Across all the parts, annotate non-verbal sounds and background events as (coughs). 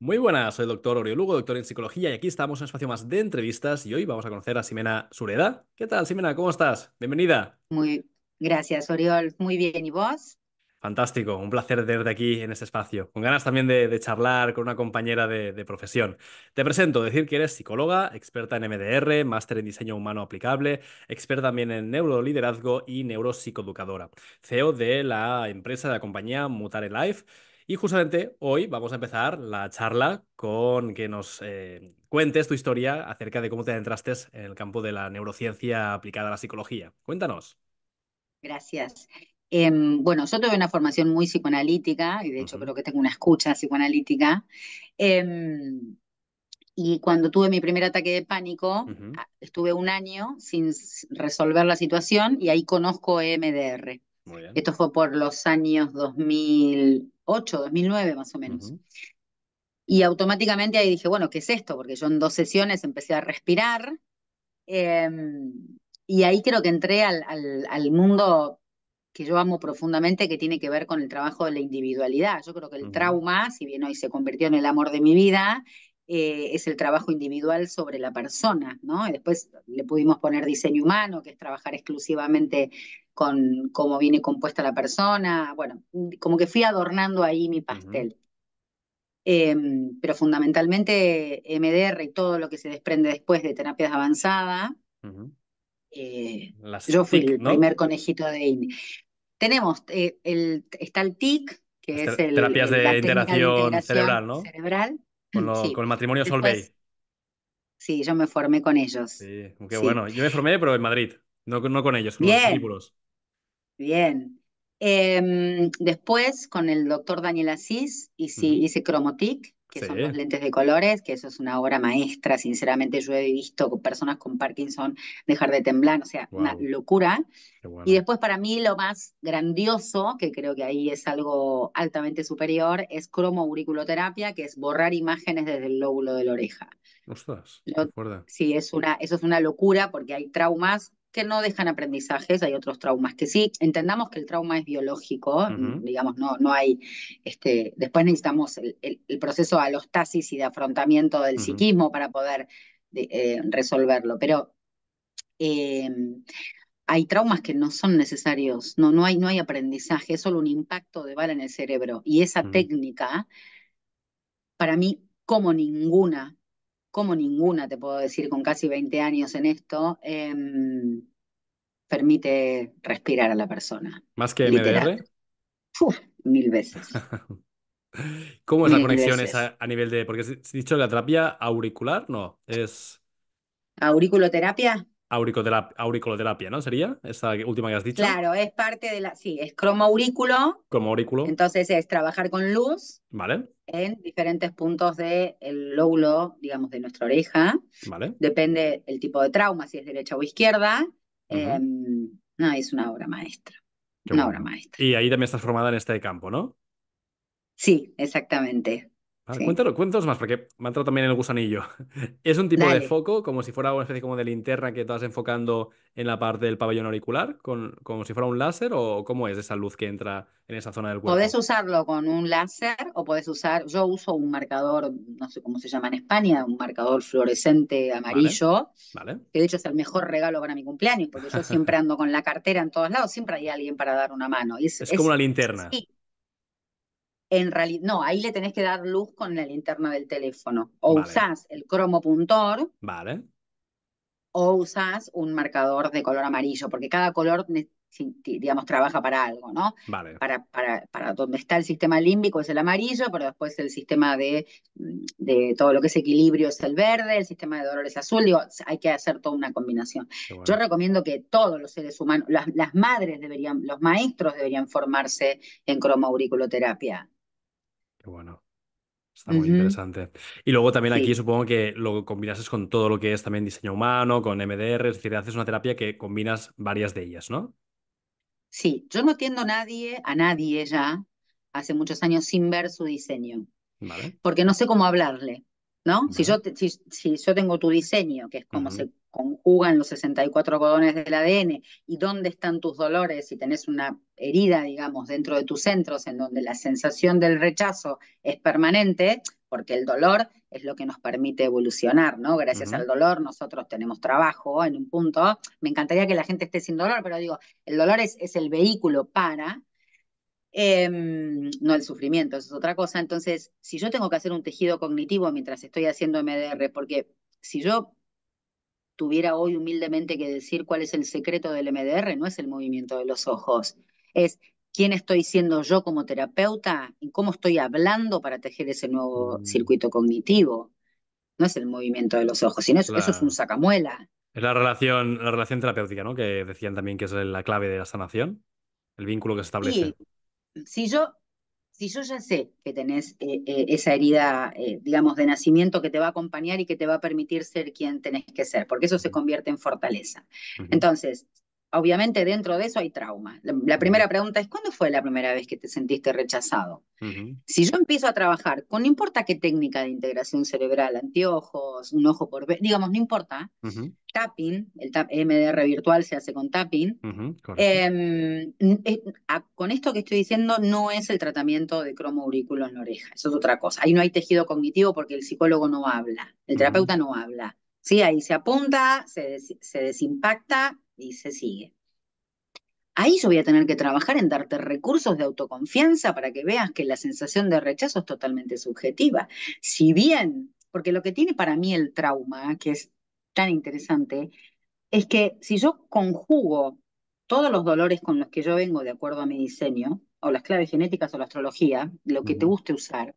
Muy buenas, soy el doctor Oriolugo, doctor en psicología, y aquí estamos en un espacio más de entrevistas. Y hoy vamos a conocer a Simena Sureda. ¿Qué tal, Simena? ¿Cómo estás? Bienvenida. Muy gracias, Oriol. Muy bien. ¿Y vos? Fantástico, un placer tenerte aquí en este espacio. Con ganas también de, charlar con una compañera de, de, profesión. Te presento, decir que eres psicóloga, experta en MDR, máster en diseño humano aplicable, experta también en neuroliderazgo y neuropsicoeducadora. CEO de la empresa de la compañía Mutare Life y justamente hoy vamos a empezar la charla con que nos eh, cuentes tu historia acerca de cómo te adentraste en el campo de la neurociencia aplicada a la psicología. Cuéntanos. Gracias. Em, bueno, yo tuve una formación muy psicoanalítica y de hecho creo que tengo una escucha psicoanalítica. Em, y cuando tuve mi primer ataque de pánico, ah, estuve un año sin resolver la situación y ahí conozco EMDR. Esto fue por los años 2000. 2008, 2009 más o menos. Y automáticamente ahí dije, bueno, ¿qué es esto? Porque yo en dos sesiones empecé a respirar em, y ahí creo que entré al, al, mundo que yo amo profundamente, que tiene que ver con el trabajo de la individualidad. Yo creo que el trauma, si bien hoy se convirtió en el amor de mi vida, eh, es el trabajo individual sobre la persona, ¿no? Y después le pudimos poner diseño humano, que es trabajar exclusivamente con cómo viene compuesta la persona. Bueno, como que fui adornando ahí mi pastel. Em, pero fundamentalmente MDR y todo lo que se desprende después de terapias avanzadas. Eh, yo fui el primer conejito de India. Tenemos, eh, el, está el TIC, que es el. Terapias de, interacción cerebral, ¿no? Cerebral. Con, el matrimonio Solvay. Sí, yo me formé con ellos. Sí, qué bueno. Yo me formé, pero en Madrid, no, no con ellos, con los discípulos. Bien. Em, después con el doctor Daniel Asís y uh Cromotic, que son los lentes de colores, que eso es una obra maestra. Sinceramente, yo he visto personas con Parkinson dejar de temblar, o sea, una locura. Y después, para mí, lo más grandioso, que creo que ahí es algo altamente superior, es cromo auriculoterapia, que es borrar imágenes desde el lóbulo de la oreja. Ostras, sí, es una, eso es una locura porque hay traumas que no dejan aprendizajes, hay otros traumas que sí, entendamos que el trauma es biológico, digamos, no, no hay, este, después necesitamos el, proceso de alostasis y de afrontamiento del psiquismo para poder eh, resolverlo, pero em, hay traumas que no son necesarios, no, no, hay, no hay aprendizaje, es solo un impacto de bala en el cerebro y esa mm. técnica, para mí, como ninguna como ninguna, te puedo decir, con casi 20 años en esto, em, permite respirar a la persona. ¿Más que MDR? Uf, mil veces. (laughs) ¿Cómo es la conexión a nivel de...? Porque has dicho la terapia auricular, ¿no? Es... ¿Auriculoterapia? de la auriculoterapia, ¿no? ¿Sería Esa última que has dicho? Claro, es parte de la, sí, es como aurículo Entonces es trabajar con luz. Vale. En diferentes puntos del el lóbulo, digamos, de nuestra oreja. Vale. Depende el tipo de trauma, si es derecha o izquierda. Em, no, es una obra maestra. una obra maestra. Y ahí también estás formada en este campo, ¿no? Sí, exactamente cuéntanos, más, porque me ha entrado también el gusanillo. (laughs) ¿Es un tipo de foco, como si fuera una especie como de linterna que estás enfocando en la parte del pabellón auricular, con, como si fuera un láser, o cómo es esa luz que entra en esa zona del cuerpo? Podés usarlo con un láser o podés usar, yo uso un marcador, no sé cómo se llama en España, un marcador fluorescente amarillo, vale. que de hecho es el mejor regalo para mi cumpleaños, porque yo siempre (laughs) ando con la cartera en todos lados, siempre hay alguien para dar una mano. es, es como una linterna. Sí realidad, no, ahí le tenés que dar luz con la linterna del teléfono. O usás el cromopuntor. Vale. O usás un marcador de color amarillo, porque cada color, digamos, trabaja para algo, ¿no? Para, para, donde está el sistema límbico es el amarillo, pero después el sistema de, mm, de todo lo que es equilibrio es el verde, el sistema de dolor es azul. Digo, hay que hacer toda una combinación. Yo recomiendo que todos los seres humanos, las, madres deberían, los maestros deberían formarse en cromauriculoterapia bueno. Está muy interesante. Y luego también aquí supongo que lo combinases con todo lo que es también diseño humano, con MDR, es decir, haces una terapia que combinas varias de ellas, ¿no? Sí, yo no atiendo a nadie, a nadie ya, hace muchos años sin ver su diseño. Porque no sé cómo hablarle. ¿no? si, yo si, yo tengo tu diseño, que es como se conjugan los 64 codones del ADN y dónde están tus dolores si tenés una herida, digamos, dentro de tus centros en donde la sensación del rechazo es permanente, porque el dolor es lo que nos permite evolucionar, ¿no? Gracias al dolor nosotros tenemos trabajo en un punto. Me encantaría que la gente esté sin dolor, pero digo, el dolor es, es el vehículo para, Em, no el sufrimiento, eso es otra cosa. Entonces, si yo tengo que hacer un tejido cognitivo mientras estoy haciendo MDR, porque si yo tuviera hoy humildemente que decir cuál es el secreto del MDR, no es el movimiento de los ojos, es quién estoy siendo yo como terapeuta y cómo estoy hablando para tejer ese nuevo mm. circuito cognitivo. No es el movimiento de los ojos, sino eso es un sacamuela. Es la relación, la relación terapéutica, ¿no? Que decían también que es la clave de la sanación, el vínculo que se establece si yo, si yo ya sé que tenés eh, eh, esa herida, eh, digamos, de nacimiento que te va a acompañar y que te va a permitir ser quien tenés que ser, porque eso se convierte en fortaleza. Entonces, obviamente dentro de eso hay trauma. La, primera pregunta es, ¿cuándo fue la primera vez que te sentiste rechazado? Si yo empiezo a trabajar con no importa qué técnica de integración cerebral, anteojos, un ojo por... digamos, no importa, tapping, el MDR virtual se hace con tapping, em, eh, con esto que estoy diciendo no es el tratamiento de cromo en la oreja, eso es otra cosa. Ahí no hay tejido cognitivo porque el psicólogo no habla, el terapeuta no habla. Sí, ahí se apunta, se desimpacta y se sigue. Ahí yo voy a tener que trabajar en darte recursos de autoconfianza para que veas que la sensación de rechazo es totalmente subjetiva. Si bien, porque lo que tiene para mí el trauma, que es tan interesante, es que si yo conjugo todos los dolores con los que yo vengo de acuerdo a mi diseño, o las claves genéticas o la astrología, lo que te guste usar,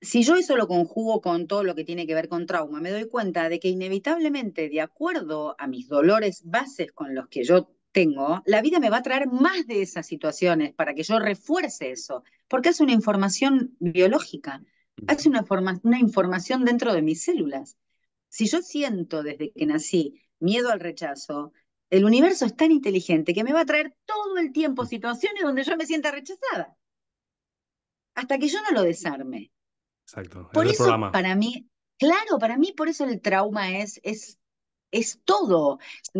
si yo eso lo conjugo con todo lo que tiene que ver con trauma, me doy cuenta de que inevitablemente, de acuerdo a mis dolores bases con los que yo tengo, la vida me va a traer más de esas situaciones para que yo refuerce eso, porque es una información biológica, es una, una información dentro de mis células. Si yo siento desde que nací miedo al rechazo, el universo es tan inteligente que me va a traer todo el tiempo situaciones donde yo me sienta rechazada, hasta que yo no lo desarme. Exacto. Por eso, para mí, claro, para mí, por eso el trauma es, es, es todo.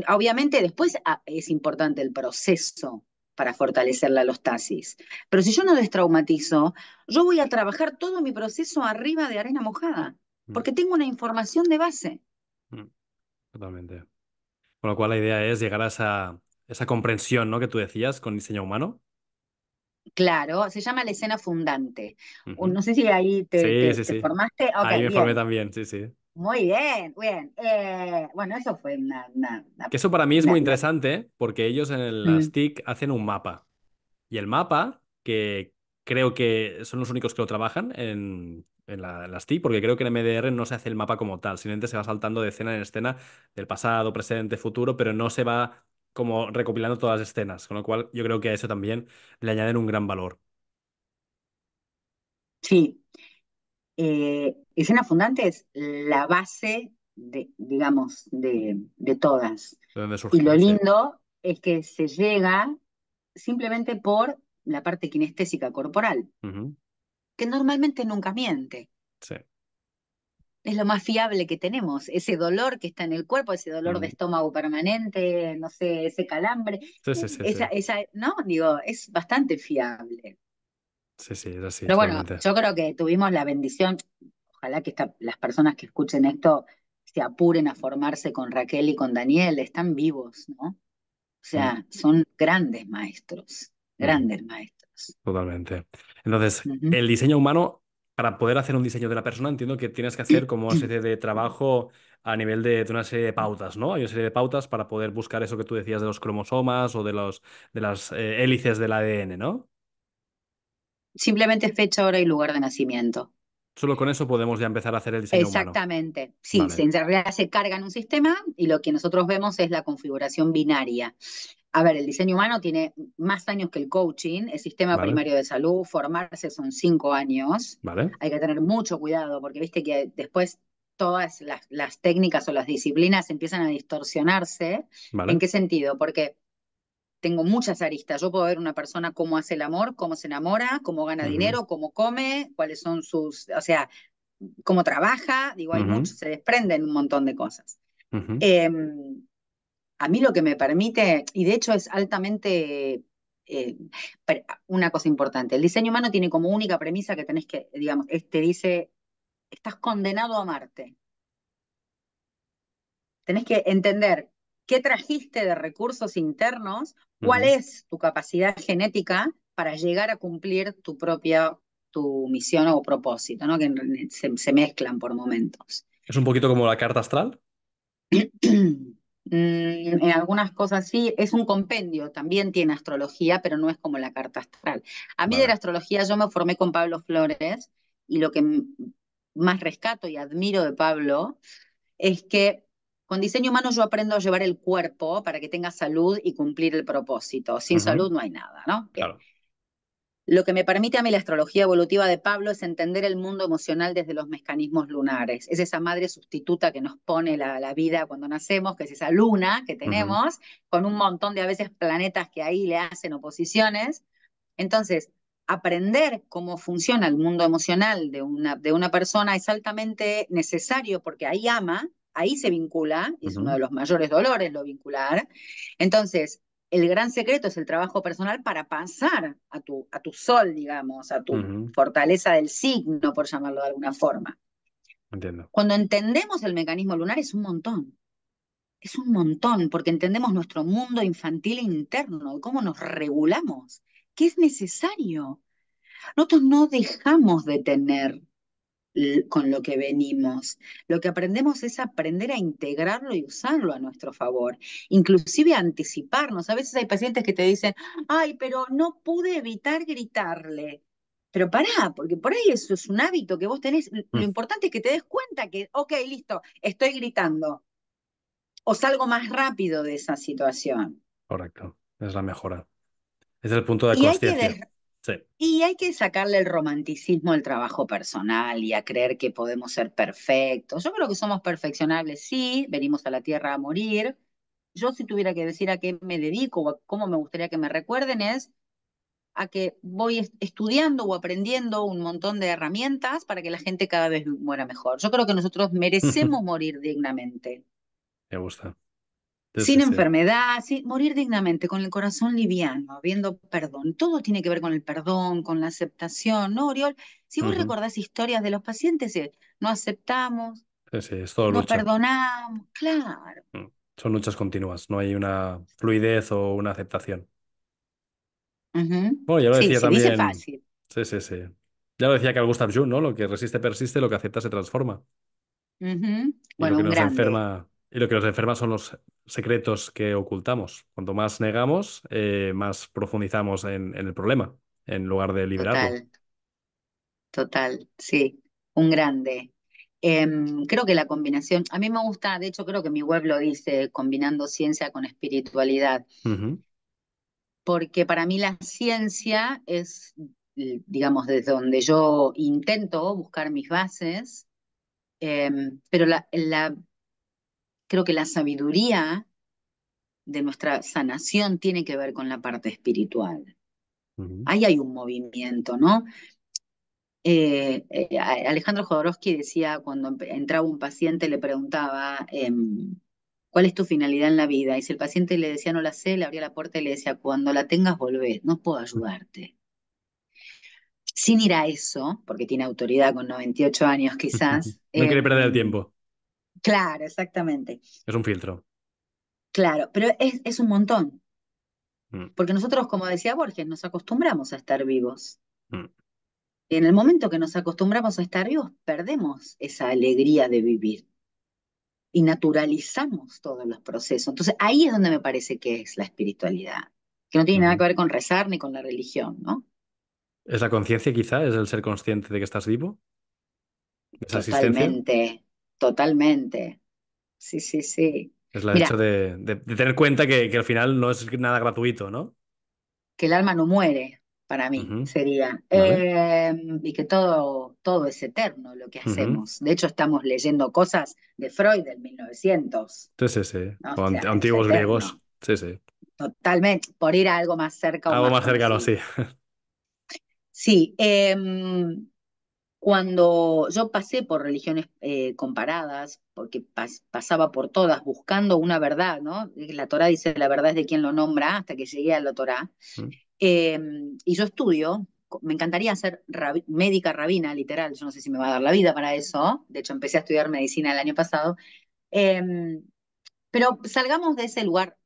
Obviamente, después ah, es importante el proceso para fortalecer la alostasis. Pero si yo no destraumatizo, yo voy a trabajar todo mi proceso arriba de arena mojada, mm. porque tengo una información de base. Mm, totalmente. Con lo cual la idea es llegar a esa, esa comprensión ¿no? que tú decías con diseño humano, Claro, se llama la escena fundante. No sé si ahí te, ahí me formé también, sí, sí. Muy bien, bien. Eh, bueno, eso fue una... eso para mí es muy interesante porque ellos en las mm. TIC hacen un mapa. Y el mapa, que creo que son los únicos que lo trabajan en, la, en, las TIC, porque creo que en MDR no se hace el mapa como tal, simplemente se va saltando de escena en escena del pasado, presente, futuro, pero no se va como recopilando todas las escenas, con lo cual yo creo que a eso también le añaden un gran valor. Sí. Eh, escena fundante es la base, de, digamos, de, todas. y lo lindo es que se llega simplemente por la parte kinestésica corporal, que normalmente nunca miente. Sí es lo más fiable que tenemos, ese dolor que está en el cuerpo, ese dolor de estómago permanente, no sé, ese calambre, sí, esa, esa, no, digo, es bastante fiable. Sí, sí, es así. Pero bueno, yo creo que tuvimos la bendición, ojalá que las personas que escuchen esto se apuren a formarse con Raquel y con Daniel, están vivos, ¿no? O sea, son grandes maestros, grandes maestros. Totalmente. Entonces, el diseño humano para poder hacer un diseño de la persona, entiendo que tienes que hacer como una serie (clears throat) de trabajo a nivel de, una serie de pautas, ¿no? Hay una serie de pautas para poder buscar eso que tú decías de los cromosomas o de, los, de las eh, hélices del ADN, ¿no? Simplemente fecha, hora y lugar de nacimiento. Solo con eso podemos ya empezar a hacer el diseño Exactamente. Sí, se, en realidad se carga en un sistema y lo que nosotros vemos es la configuración binaria. A ver, el diseño humano tiene más años que el coaching, el sistema primario de salud, formarse son cinco años. Hay que tener mucho cuidado porque viste que después todas las, las técnicas o las disciplinas empiezan a distorsionarse. ¿En qué sentido? Porque tengo muchas aristas. Yo puedo ver una persona cómo hace el amor, cómo se enamora, cómo gana dinero, cómo come, cuáles son sus, o sea, cómo trabaja, digo, hay muchos, se desprenden un montón de cosas. Em, a mí lo que me permite, y de hecho es altamente eh, una cosa importante, el diseño humano tiene como única premisa que tenés que, digamos, te dice, estás condenado a amarte. Tenés que entender qué trajiste de recursos internos cuál es tu capacidad genética para llegar a cumplir tu propia tu misión o propósito, ¿no? que se, mezclan por momentos. ¿Es un poquito como la carta astral? (clears throat) Mm, en algunas cosas sí, es un compendio, también tiene astrología, pero no es como la carta astral. A mí de la astrología yo me formé con Pablo Flores y lo que más rescato y admiro de Pablo es que con diseño humano yo aprendo a llevar el cuerpo para que tenga salud y cumplir el propósito. Sin salud no hay nada, ¿no? Claro. Lo que me permite a mí la astrología evolutiva de Pablo es entender el mundo emocional desde los mecanismos lunares. Es esa madre sustituta que nos pone la, vida cuando nacemos, que es esa luna que tenemos, con un montón de a veces planetas que ahí le hacen oposiciones. Entonces, aprender cómo funciona el mundo emocional de una, de una persona es altamente necesario porque ahí ama ahí se vincula, es uno de los mayores dolores lo vincular. Entonces, el gran secreto es el trabajo personal para pasar a tu, a tu sol, digamos, a tu fortaleza del signo, por llamarlo de alguna forma. Entiendo. Cuando entendemos el mecanismo lunar es un montón. Es un montón, porque entendemos nuestro mundo infantil e interno, cómo nos regulamos, qué es necesario. Nosotros no dejamos de tener eh, con lo que venimos. Lo que aprendemos es aprender a integrarlo y usarlo a nuestro favor, inclusive anticiparnos. A veces hay pacientes que te dicen, ay, pero no pude evitar gritarle. Pero pará, porque por ahí eso es un hábito que vos tenés. Lo mm. importante es que te des cuenta que, ok, listo, estoy gritando. O salgo más rápido de esa situación. Correcto, es la mejora. Es el punto de conciencia. Y hay que sacarle el romanticismo al trabajo personal y a creer que podemos ser perfectos. Yo creo que somos perfeccionables, sí, venimos a la tierra a morir. Yo si tuviera que decir a qué me dedico o a cómo me gustaría que me recuerden es a que voy estudiando o aprendiendo un montón de herramientas para que la gente cada vez muera mejor. Yo creo que nosotros (laughs) merecemos morir dignamente. Me gusta sin enfermedad, sin, morir dignamente, con el corazón liviano, habiendo perdón. Todo tiene que ver con el perdón, con la aceptación, ¿no, Oriol? Si vos recordás historias de los pacientes, eh, no aceptamos, no perdonamos, claro. Mm, son luchas continuas, no hay una fluidez o una aceptación. ya lo decía sí, también. Sí, sí, sí. Ya lo decía que Gustav Jung, ¿no? Lo que resiste persiste, lo que acepta se transforma. Bueno, enferma y lo que nos enferma son los secretos que ocultamos. Cuanto más negamos, eh, más profundizamos en, el problema, en lugar de liberarlo. Total, Total. sí, un grande. Em, creo que la combinación, a mí me gusta, de hecho creo que mi web lo dice, combinando ciencia con espiritualidad, porque para mí la ciencia es, digamos, desde donde yo intento buscar mis bases, em, pero la, la Creo que la sabiduría de nuestra sanación tiene que ver con la parte espiritual. Ahí hay un movimiento, ¿no? Eh, eh, Alejandro Jodorowsky decía cuando entraba un paciente, le preguntaba, em, ¿cuál es tu finalidad en la vida? Y si el paciente le decía, no la sé, le abría la puerta y le decía, cuando la tengas, volvés, no puedo ayudarte. Sin ir a eso, porque tiene autoridad con 98 años (laughs) quizás. no quiere perder el em, tiempo. Claro, exactamente. Es un filtro. Claro, pero es, un montón. Mm. Porque nosotros, como decía Borges, nos acostumbramos a estar vivos. Mm. Y en el momento que nos acostumbramos a estar vivos, perdemos esa alegría de vivir y naturalizamos todos los procesos. Entonces ahí es donde me parece que es la espiritualidad, que no tiene nada que ver con rezar ni con la religión, ¿no? ¿Es la conciencia quizá? ¿Es el ser consciente de que estás vivo? Totalmente, Totalmente. Sí, sí, sí. Es el hecho de, tener cuenta que, al final no es nada gratuito, ¿no? Que el alma no muere, para mí, sería. Eh, y que todo, todo es eterno lo que hacemos. De hecho, estamos leyendo cosas de Freud del 1900. Sí, sí, sí. antiguos griegos. Sí, sí. Totalmente, por ir a algo más cerca. algo más, cercano, sí. (laughs) Sí, em, cuando yo pasé por religiones eh, comparadas, porque pasaba por todas buscando una verdad, ¿no? Eh, la Torah dice la verdad es de quien lo nombra, hasta que llegué a la Torah. Em, y yo estudio, me encantaría ser médica rabina, literal, yo no sé si me va a dar la vida para eso, de hecho empecé a estudiar medicina el año pasado, em, pero salgamos de ese lugar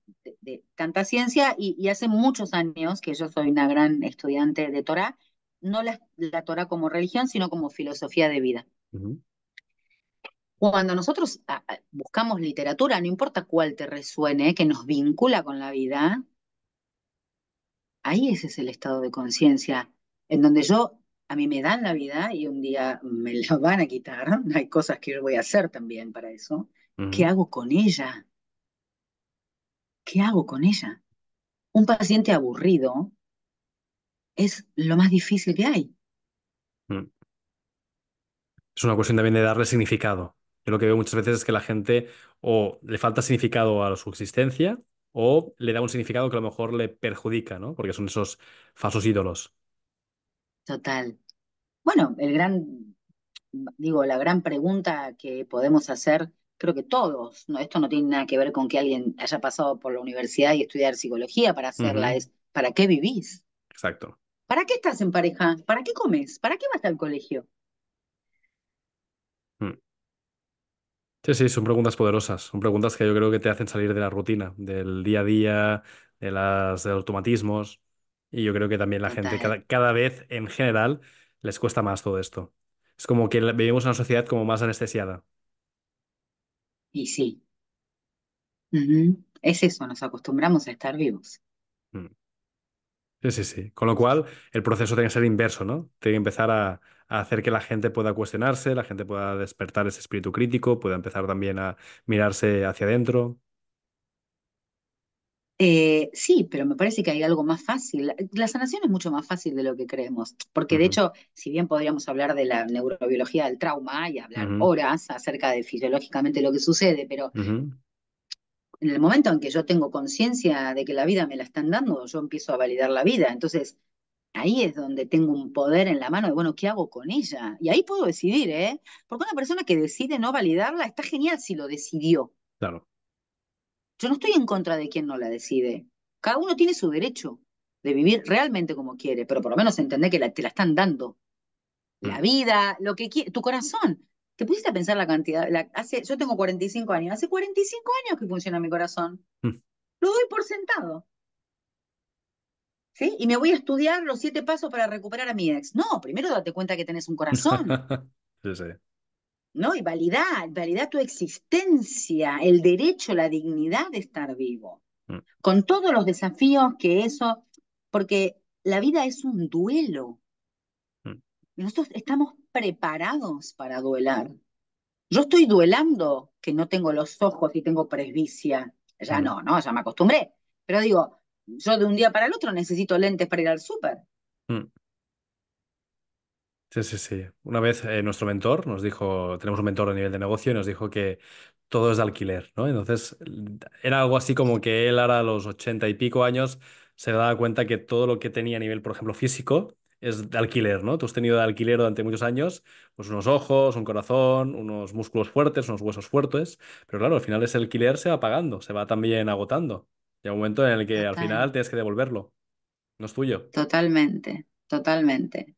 de, tanta ciencia y, y, hace muchos años que yo soy una gran estudiante de Torá, no la, la Torah como religión, sino como filosofía de vida. Cuando nosotros buscamos literatura, no importa cuál te resuene, que nos vincula con la vida, ahí ese es el estado de conciencia, en donde yo, a mí me dan la vida y un día me (laughs) la van a quitar, hay cosas que yo voy a hacer también para eso, ¿qué hago con ella? ¿Qué hago con ella? Un paciente aburrido es lo más difícil que hay. Mm. Es una cuestión también de darle significado. Yo lo que veo muchas veces es que la gente o le falta significado a su existencia o le da un significado que a lo mejor le perjudica, ¿no? Porque son esos falsos ídolos. Total. Bueno, el gran, digo, la gran pregunta que podemos hacer, creo que todos, no, esto no tiene nada que ver con que alguien haya pasado por la universidad y estudiar psicología para hacerla, es ¿para qué vivís? Exacto. ¿Para qué estás en pareja? ¿Para qué comes? ¿Para qué vas al colegio? Hmm. Sí, sí, son preguntas poderosas, son preguntas que yo creo que te hacen salir de la rutina, del día a día, de, las, de los automatismos. Y yo creo que también la gente cada, vez en general les cuesta más todo esto. Es como que vivimos en una sociedad como más anestesiada. Y sí. Es eso, nos acostumbramos a estar vivos. Hmm. Sí, sí, sí. Con lo cual, el proceso tiene que ser inverso, ¿no? Tiene que empezar a, hacer que la gente pueda cuestionarse, la gente pueda despertar ese espíritu crítico, pueda empezar también a mirarse hacia adentro. Eh, sí, pero me parece que hay algo más fácil. La sanación es mucho más fácil de lo que creemos, porque de hecho, si bien podríamos hablar de la neurobiología del trauma y hablar horas acerca de fisiológicamente lo que sucede, pero en el momento en que yo tengo conciencia de que la vida me la están dando, yo empiezo a validar la vida. Entonces, ahí es donde tengo un poder en la mano de, bueno, ¿qué hago con ella? Y ahí puedo decidir, ¿eh? Porque una persona que decide no validarla está genial si lo decidió. Claro. Yo no estoy en contra de quien no la decide. Cada uno tiene su derecho de vivir realmente como quiere, pero por lo menos entender que te la están dando. La mm. vida, lo que quiere, tu corazón. ¿Te pusiste a pensar la cantidad? yo tengo 45 años, hace 45 años que funciona mi corazón. Mm. Lo doy por sentado. ¿Sí? Y me voy a estudiar los siete pasos para recuperar a mi ex. No, primero date cuenta que tenés un corazón. (laughs) Sí, sí. ¿No? Y validad, validar tu existencia, el derecho, la dignidad de estar vivo. Mm. Con todos los desafíos que eso, porque la vida es un duelo. Nosotros estamos preparados para duelar. Yo estoy duelando que no tengo los ojos y tengo presbicia. Ya no, ¿no? Ya me acostumbré. Pero digo, yo de un día para el otro necesito lentes para ir al súper. Mm. Sí, sí, sí. Una vez eh, nuestro mentor nos dijo, tenemos un mentor a nivel de negocio y nos dijo que todo es de alquiler, ¿no? Entonces era algo así como que él ahora a los ochenta y pico años se daba cuenta que todo lo que tenía a nivel, por ejemplo, físico, es de alquiler, ¿no? Tú has tenido de alquiler durante muchos años, pues unos ojos, un corazón, unos músculos fuertes, unos huesos fuertes, pero claro, al final ese alquiler se va pagando, se va también agotando. hay un momento en el que al final tienes que devolverlo. No es tuyo. Totalmente, totalmente.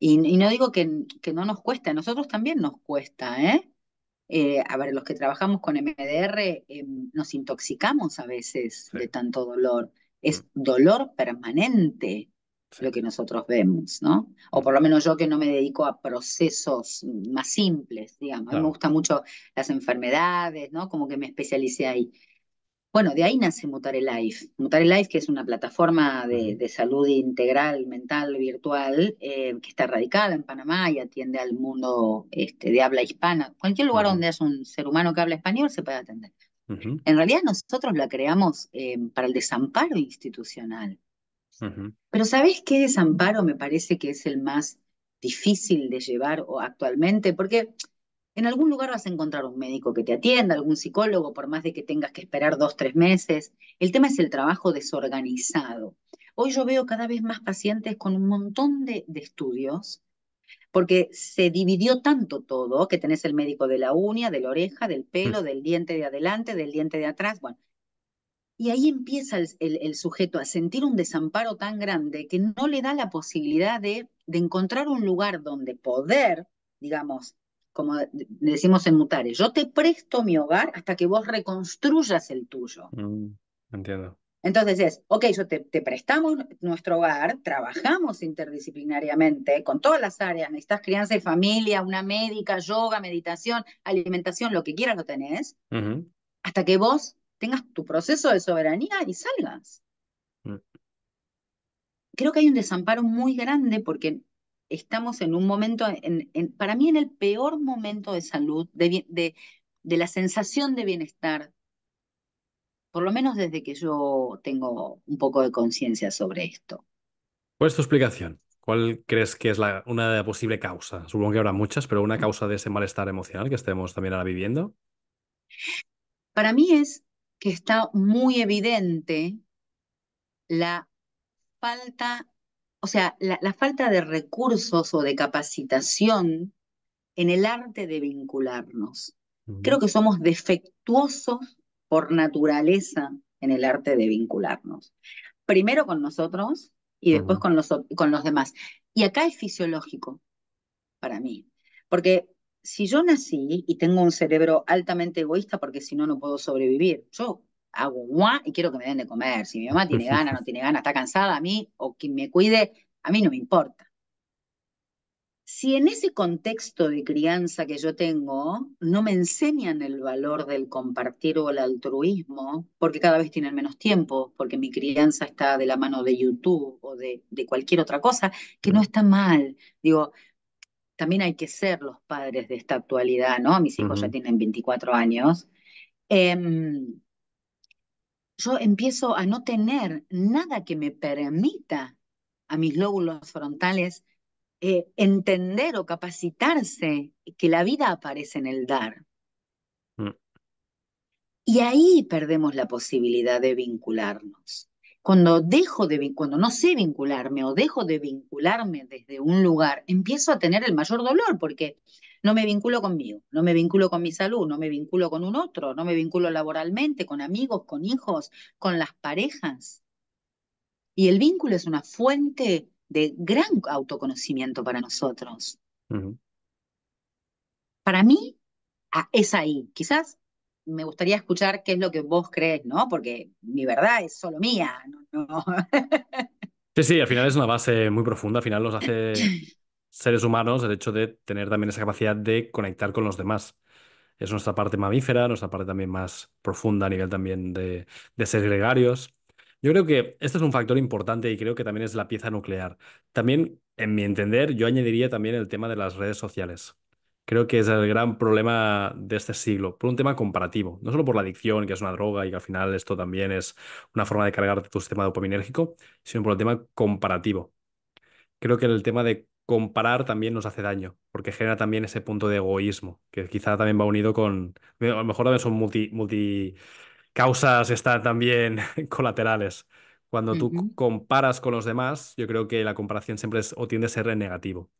Y, no digo que, que, no nos cueste a nosotros también nos cuesta, ¿eh? eh a ver, los que trabajamos con MDR em, nos intoxicamos a veces de tanto dolor. Es mm. dolor permanente lo que nosotros vemos, ¿no? O por lo menos yo que no me dedico a procesos más simples, digamos. A mí me gustan mucho las enfermedades, ¿no? Como que me especialicé ahí. Bueno, de ahí nace Mutare Life. Mutare Life, que es una plataforma de, de salud integral, mental, virtual, eh, que está radicada en Panamá y atiende al mundo este, de habla hispana. Cualquier lugar donde haya un ser humano que habla español se puede atender. En realidad nosotros la creamos eh, para el desamparo institucional. Pero sabes qué desamparo me parece que es el más difícil de llevar actualmente? Porque en algún lugar vas a encontrar un médico que te atienda, algún psicólogo, por más de que tengas que esperar dos, tres meses. El tema es el trabajo desorganizado. Hoy yo veo cada vez más pacientes con un montón de, de estudios, porque se dividió tanto todo, que tenés el médico de la uña, de la oreja, del pelo, del diente de adelante, del diente de atrás, bueno, y ahí empieza el, sujeto a sentir un desamparo tan grande que no le da la posibilidad de, encontrar un lugar donde poder, digamos, como decimos en Mutare, yo te presto mi hogar hasta que vos reconstruyas el tuyo. Mm, entiendo. Entonces es, ok, yo te, prestamos nuestro hogar, trabajamos interdisciplinariamente con todas las áreas, necesitas crianza y familia, una médica, yoga, meditación, alimentación, lo que quieras lo tenés, hasta que vos tengas tu proceso de soberanía y salgas. Mm. Creo que hay un desamparo muy grande porque estamos en un momento, en, para mí en el peor momento de salud, de, de, la sensación de bienestar, por lo menos desde que yo tengo un poco de conciencia sobre esto. ¿Cuál es tu explicación? ¿Cuál crees que es la, una posible causa? Supongo que habrá muchas, pero una mm. causa de ese malestar emocional que estemos también ahora viviendo. Para mí es que está muy evidente la falta, o sea, la, falta de recursos o de capacitación en el arte de vincularnos. Creo que somos defectuosos por naturaleza en el arte de vincularnos. Primero con nosotros y después con, los, con los demás. Y acá es fisiológico para mí, porque si yo nací y tengo un cerebro altamente egoísta, porque si no, no puedo sobrevivir, yo hago guá y quiero que me den de comer. Si mi mamá tiene (laughs) ganas, no tiene ganas, está cansada, a mí o quien me cuide, a mí no me importa. Si en ese contexto de crianza que yo tengo no me enseñan el valor del compartir o el altruismo, porque cada vez tienen menos tiempo, porque mi crianza está de la mano de YouTube o de, de cualquier otra cosa, que no está mal. Digo, también hay que ser los padres de esta actualidad, ¿no? Mis hijos ya tienen 24 años. Em, yo empiezo a no tener nada que me permita a mis lóbulos frontales eh, entender o capacitarse que la vida aparece en el dar. Mm. Y ahí perdemos la posibilidad de vincularnos. Cuando dejo cuando no sé vincularme o dejo de vincularme desde un lugar, empiezo a tener el mayor dolor porque no me vinculo conmigo, no me vinculo con mi salud, no me vinculo con un otro, no me vinculo laboralmente, con amigos, con hijos, con las parejas. Y el vínculo es una fuente de gran autoconocimiento para nosotros. Para mí, ah, es ahí. Quizás me gustaría escuchar qué es lo que vos crees, ¿no? Porque mi verdad es solo mía. Sí, sí, al final es una base muy profunda, al final los hace (coughs) seres humanos el hecho de tener también esa capacidad de conectar con los demás. Es nuestra parte mamífera, nuestra parte también más profunda a nivel también de, de ser gregarios. Yo creo que este es un factor importante y creo que también es la pieza nuclear. También, en mi entender, yo añadiría también el tema de las redes sociales creo que es el gran problema de este siglo, por un tema comparativo, no solo por la adicción, que es una droga y que al final esto también es una forma de cargar tu sistema dopaminérgico, sino por el tema comparativo. Creo que el tema de comparar también nos hace daño, porque genera también ese punto de egoísmo, que quizá también va unido con, a lo mejor también son multi, multi causas, están también (laughs) colaterales. Cuando tú comparas con los demás, yo creo que la comparación siempre es, o tiende a ser negativo.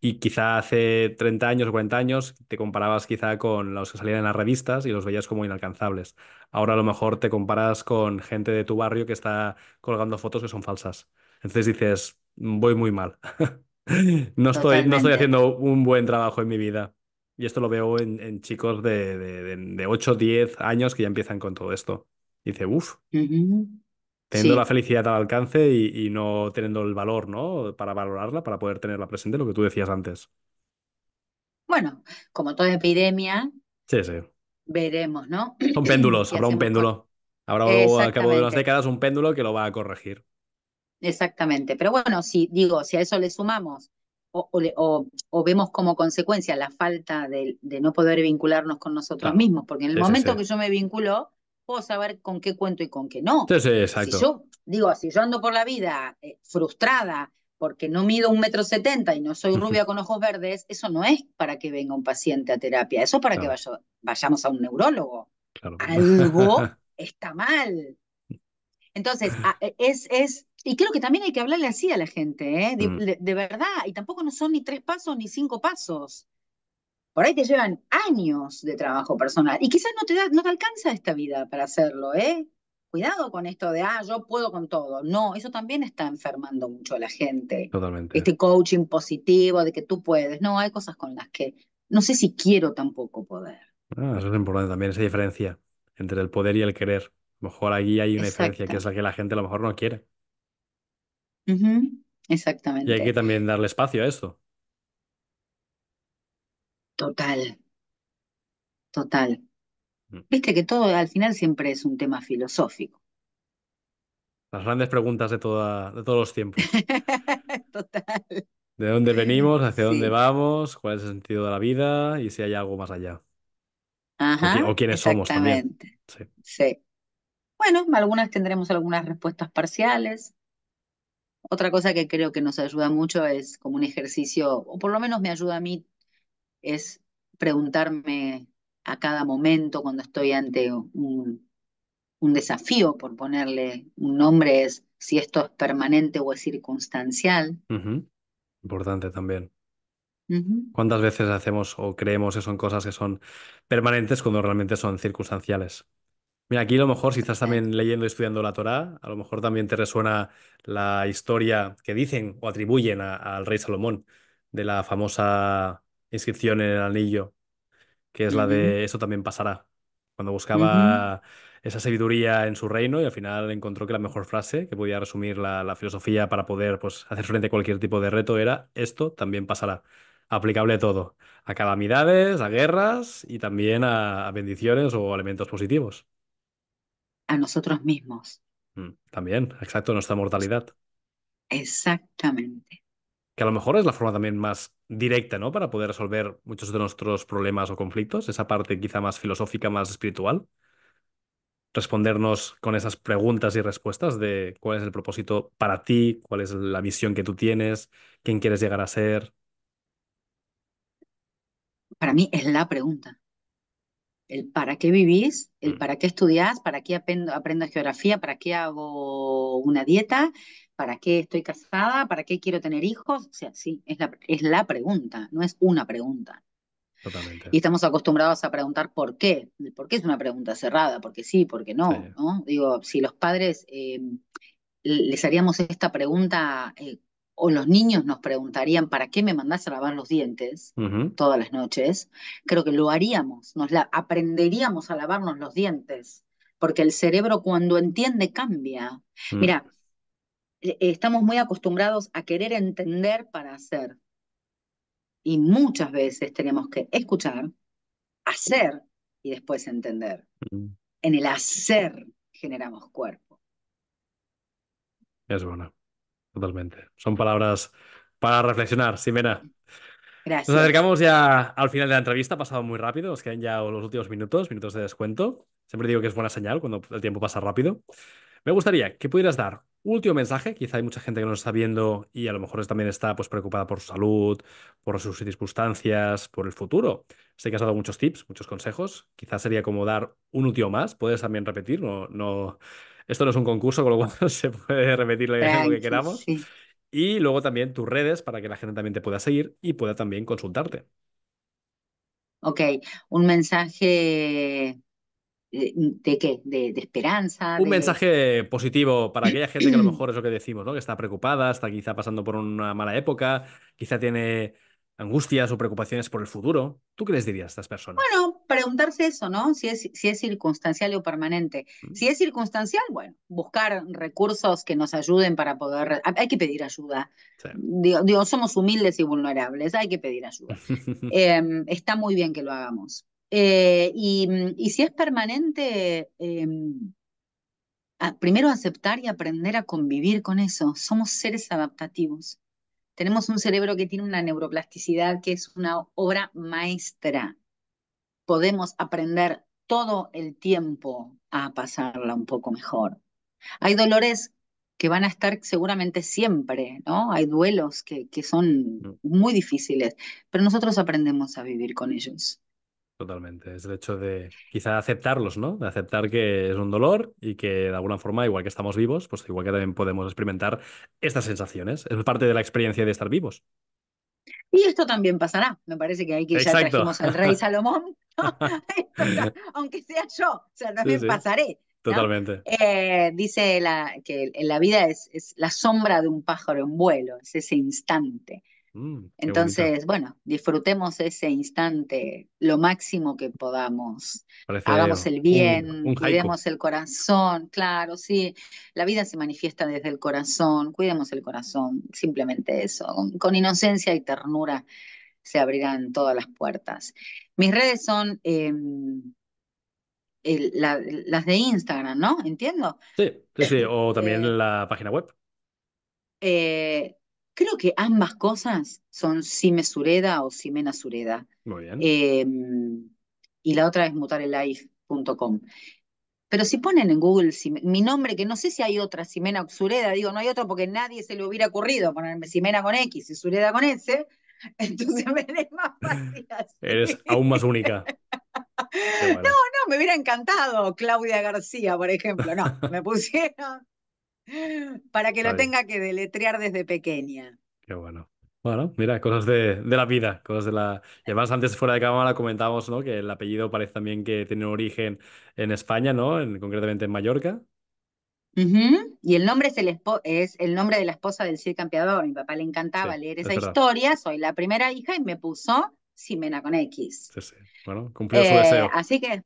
Y quizá hace 30 años o 40 años te comparabas quizá con los que salían en las revistas y los veías como inalcanzables. Ahora a lo mejor te comparas con gente de tu barrio que está colgando fotos que son falsas. Entonces dices, voy muy mal. (laughs) no, estoy, no, estoy, haciendo un buen trabajo en mi vida. Y esto lo veo en, chicos de, de, de, 8, 10 años que ya empiezan con todo esto. dice, uff teniendo la felicidad al alcance y, no teniendo el valor, ¿no? Para valorarla, para poder tenerla presente, lo que tú decías antes. Bueno, como toda epidemia, sí, sí. veremos, ¿no? Son péndulos, (clears throat) habrá un péndulo. Habrá luego, al cabo de unas décadas un péndulo que lo va a corregir. Exactamente, pero bueno, si digo, si a eso le sumamos o, vemos como consecuencia la falta de, no poder vincularnos con nosotros mismos, porque en el momento que yo me vinculo, puedo saber con qué cuento y con qué no. Entonces, exacto. Si yo, digo, así, yo ando por la vida eh, frustrada porque no mido un metro setenta y no soy rubia con ojos verdes, eso no es para que venga un paciente a terapia, eso es para que vayamos a un neurólogo. Algo (laughs) está mal. Entonces, e, es, es, y creo que también hay que hablarle así a la gente, ¿eh? de, mm. de, verdad, y tampoco no son ni tres pasos ni cinco pasos por ahí te llevan años de trabajo personal y quizás no te, no te alcanza esta vida para hacerlo, ¿eh? Cuidado con esto de, ah, yo puedo con todo. No, eso también está enfermando mucho a la gente. Totalmente. Este coaching positivo de que tú puedes. No, hay cosas con las que no sé si quiero tampoco poder. Ah, eso es importante también, esa diferencia entre el poder y el querer. A lo mejor ahí hay una diferencia que es la que la gente a lo mejor no quiere. Exactamente. Y hay que también darle espacio a eso. Total, total. Mm. Viste que todo al final siempre es un tema filosófico. Las grandes preguntas de, de todos los tiempos. (laughs) total. ¿De dónde venimos? ¿Hacia dónde vamos? ¿Cuál es el sentido de la vida? Y si hay algo más allá. o, quiénes somos también. sí. Bueno, algunas tendremos algunas respuestas parciales. Otra cosa que creo que nos ayuda mucho es como un ejercicio, o por lo menos me ayuda a mí es preguntarme a cada momento cuando estoy ante un, desafío, por ponerle un nombre, es si esto es permanente o es circunstancial. Importante también. ¿Cuántas veces hacemos o creemos que son cosas que son permanentes cuando realmente son circunstanciales? Mira, aquí a lo mejor si estás también leyendo y estudiando la Torá, a lo mejor también te resuena la historia que dicen o atribuyen al rey Salomón de la famosa inscripción en el anillo, que es la de eso también pasará. Cuando buscaba esa sabiduría en su reino y al final encontró que la mejor frase que podía resumir la, filosofía para poder pues, hacer frente a cualquier tipo de reto era esto también pasará. Aplicable a todo, a calamidades, a guerras y también a, a bendiciones o elementos positivos. A nosotros mismos. Mm, también, exacto, nuestra mortalidad. Exactamente que a lo mejor es la forma también más directa, ¿no? Para poder resolver muchos de nuestros problemas o conflictos, esa parte quizá más filosófica, más espiritual. Respondernos con esas preguntas y respuestas de cuál es el propósito para ti, cuál es la visión que tú tienes, quién quieres llegar a ser. Para mí es la pregunta. El para qué vivís, el mm. para qué estudias, para qué aprendo geografía, para qué hago una dieta, ¿para qué estoy casada? ¿Para qué quiero tener hijos? O sea, sí, es la, es la pregunta, no es una pregunta. Totalmente. Y estamos acostumbrados a preguntar por qué. por qué es una pregunta cerrada, porque sí, porque no. ¿no? Digo, si los padres eh, les haríamos esta pregunta, eh, o los niños nos preguntarían, ¿para qué me mandás a lavar los dientes todas las noches? Creo que lo haríamos, nos la aprenderíamos a lavarnos los dientes porque el cerebro cuando entiende cambia. Mm. Mira, eh, estamos muy acostumbrados a querer entender para hacer. Y muchas veces tenemos que escuchar, hacer y después entender. Mm. En el hacer generamos cuerpo. Es bueno, totalmente. Son palabras para reflexionar, Simena. Gracias. Nos acercamos ya al final de la entrevista, ha pasado muy rápido, nos quedan ya los últimos minutos, minutos de descuento. Siempre digo que es buena señal cuando el tiempo pasa rápido. Me gustaría que pudieras dar último mensaje, quizá hay mucha gente que nos está viendo y a lo mejor también está pues, preocupada por su salud, por sus circunstancias, por el futuro. Sé que has dado muchos tips, muchos consejos. Quizás sería como dar un último más. Puedes también repetir, no, esto no es un concurso, con lo cual (laughs) se puede repetir lo que queramos. Y luego también tus redes para que la gente también te pueda seguir y pueda también consultarte. Ok, un mensaje eh, mm, ¿De qué? De, esperanza. Un mensaje positivo para aquella gente que a lo (clears throat) mejor es lo que decimos, ¿no? Que está preocupada, está quizá pasando por una mala época, quizá tiene angustias o preocupaciones por el futuro. ¿Tú qué les dirías a estas personas? Bueno, preguntarse eso, ¿no? Si es, si es circunstancial o permanente. Mm. Si es circunstancial, bueno, buscar recursos que nos ayuden para poder... Hay que pedir ayuda. dios somos humildes y vulnerables, hay que pedir ayuda. (laughs) Em, está muy bien que lo hagamos. Eh, mm, y, si es permanente, em, primero aceptar y aprender a convivir con eso. Somos seres adaptativos. Tenemos un cerebro que tiene una neuroplasticidad que es una obra maestra. Podemos aprender todo el tiempo a pasarla un poco mejor. Hay dolores que van a estar seguramente siempre, ¿no? Hay duelos que son mm. muy difíciles, pero nosotros aprendemos a vivir con ellos. Totalmente. Es el hecho de quizá aceptarlos, ¿no? De aceptar que es un dolor y que de alguna forma, igual que estamos vivos, pues igual que también podemos experimentar estas sensaciones. Es parte de la experiencia de estar vivos. Y esto también pasará. Me parece que hay que ya trajimos al rey Salomón. (laughs) (laughs) Aunque sea yo, o sea, también pasaré. Totalmente. Eh, dice la, que la vida es, es, la sombra de un pájaro en vuelo, es ese instante. Mm, Entonces, bueno, disfrutemos ese instante lo máximo que podamos. Hagamos el bien, cuidemos el corazón, claro, sí. La vida se manifiesta desde el corazón, cuidemos el corazón, simplemente eso. Con, inocencia y ternura se abrirán todas las puertas. Mis redes son em, las de Instagram, ¿no? ¿Entiendo? Sí, sí, eh, o también eh, la página web. Eh, Creo que ambas cosas son Sime Sureda o Simena Sureda. Muy bien. Em, y la otra es mutarelife.com. Pero si ponen en Google mi nombre, que no sé si hay otra, Simena Sureda, digo, no hay otra porque nadie se le hubiera ocurrido ponerme Simena con X y Sureda con S, (laughs) entonces me es más fácil. (laughs) Eres aún más única. (laughs) No, no, me hubiera encantado Claudia García, por ejemplo. No, me pusieron para que lo tenga que deletrear desde pequeña. Qué bueno. Bueno, mira, cosas de, la vida, cosas de la... Y además, antes fuera de cámara comentábamos, ¿no? Que el apellido parece también que tiene origen en España, ¿no? En, concretamente en Mallorca. Y el nombre es el, es el nombre de la esposa del Cid Campeador. Mi papá le encantaba leer esa historia. Soy la primera hija y me puso Simena con X. Sí, sí. Bueno, cumplió su eh, deseo. Así que,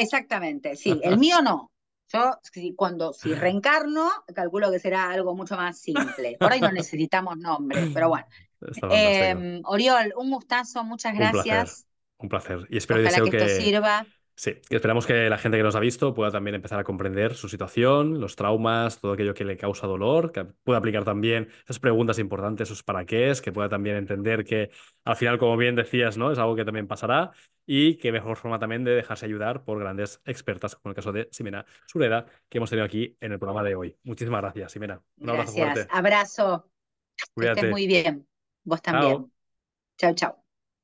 exactamente, sí. El (laughs) mío no. Yo, si, cuando, si reencarno, calculo que será algo mucho más simple. Por ahí no necesitamos nombres, pero bueno. Em, Oriol, un gustazo, muchas gracias. Un placer. Y espero que, esto sirva Sí, esperamos que la gente que nos ha visto pueda también empezar a comprender su situación, los traumas, todo aquello que le causa dolor, que pueda aplicar también esas preguntas importantes, esos para qué es, que pueda también entender que al final, como bien decías, ¿no? Es algo que también pasará y que mejor forma también de dejarse ayudar por grandes expertas, como el caso de Simena Sureda, que hemos tenido aquí en el programa de hoy. Muchísimas gracias, Simena. Un gracias. abrazo fuerte. Abrazo. Que estés muy bien. Vos también. Chao, chao.